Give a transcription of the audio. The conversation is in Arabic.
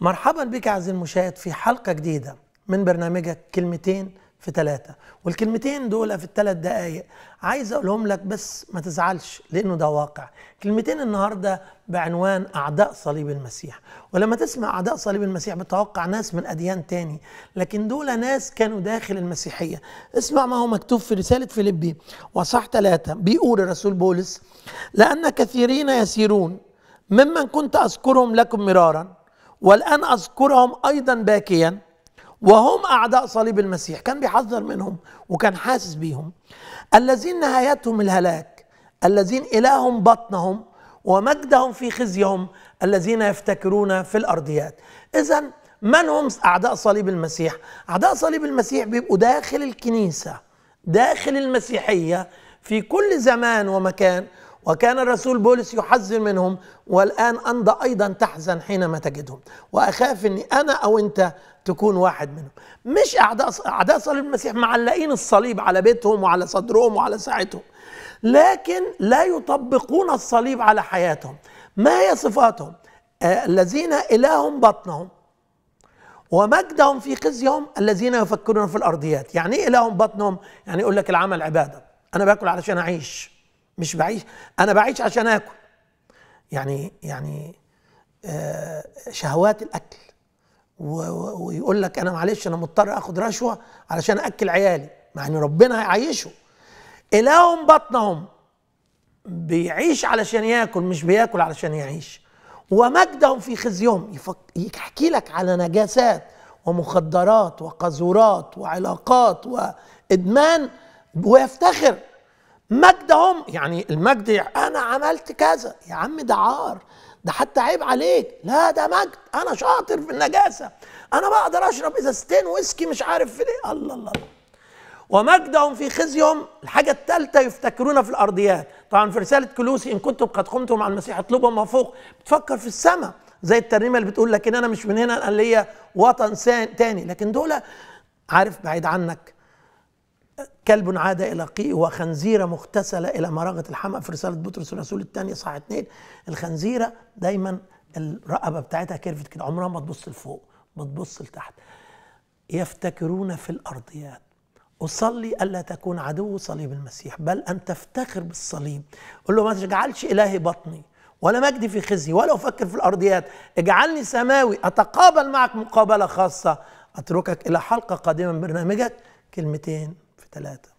مرحبا بك عزيزي المشاهد في حلقة جديدة من برنامجك كلمتين في ثلاثة والكلمتين دول في الثلاث دقايق عايز أقولهم لك بس ما تزعلش لأنه ده واقع كلمتين النهاردة بعنوان أعداء صليب المسيح ولما تسمع أعداء صليب المسيح بتوقع ناس من أديان تاني لكن دول ناس كانوا داخل المسيحية اسمع ما هو مكتوب في رسالة فيليبي وصح ثلاثة بيقول الرسول بولس لأن كثيرين يسيرون ممن كنت أذكرهم لكم مرارا والآن أذكرهم أيضا باكيا وهم أعداء صليب المسيح كان بيحذر منهم وكان حاسس بيهم الذين نهايتهم الهلاك الذين إلههم بطنهم ومجدهم في خزيهم الذين يفتكرون في الأرضيات إذا من هم أعداء صليب المسيح؟ أعداء صليب المسيح بيبقوا داخل الكنيسة داخل المسيحية في كل زمان ومكان وكان الرسول بولس يحذر منهم والآن أنت أيضا تحزن حينما تجدهم وأخاف أني أنا أو أنت تكون واحد منهم مش أعداء أعداء صليب المسيح معلقين الصليب على بيتهم وعلى صدرهم وعلى ساعتهم لكن لا يطبقون الصليب على حياتهم ما هي صفاتهم آه، الذين إلههم بطنهم ومجدهم في خزيهم الذين يفكرون في الأرضيات يعني إيه إلههم بطنهم يعني يقول لك العمل عبادة أنا باكل علشان أعيش مش بعيش انا بعيش عشان اكل يعني يعني آه، شهوات الاكل ويقول لك انا معلش انا مضطر اخد رشوه علشان اكل عيالي مع ان ربنا هيعيشه الههم بطنهم بيعيش علشان ياكل مش بياكل علشان يعيش ومجدهم في خزيهم يفك... يحكي لك على نجاسات ومخدرات وقذورات وعلاقات وادمان ويفتخر مجدهم يعني المجد انا عملت كذا يا عم ده عار ده حتى عيب عليك لا ده مجد انا شاطر في النجاسه انا بقدر اشرب ازازتين ويسكي مش عارف في ليه الله الله ومجدهم في خزيهم الحاجه الثالثه يفتكرون في الارضيات طبعا في رساله كلوسي ان كنتم قد قمتم مع المسيح اطلبوا ما فوق بتفكر في السماء زي الترنيمه اللي بتقول لكن انا مش من هنا انا ليا وطن تاني لكن دول عارف بعيد عنك كلب عاد إلى قيء وخنزيرة مغتسلة إلى مراغة الحمأ في رسالة بطرس الرسول الثانيه صح اثنين الخنزيرة دايما الرقبة بتاعتها كيرفت كده عمرها ما تبص لفوق ما تبص لتحت يفتكرون في الأرضيات أصلي ألا تكون عدو صليب المسيح بل أن تفتخر بالصليب قل له ما تجعلش إلهي بطني ولا مجدي في خزي ولا أفكر في الأرضيات اجعلني سماوي أتقابل معك مقابلة خاصة أتركك إلى حلقة قادمة من برنامجك كلمتين ثلاثة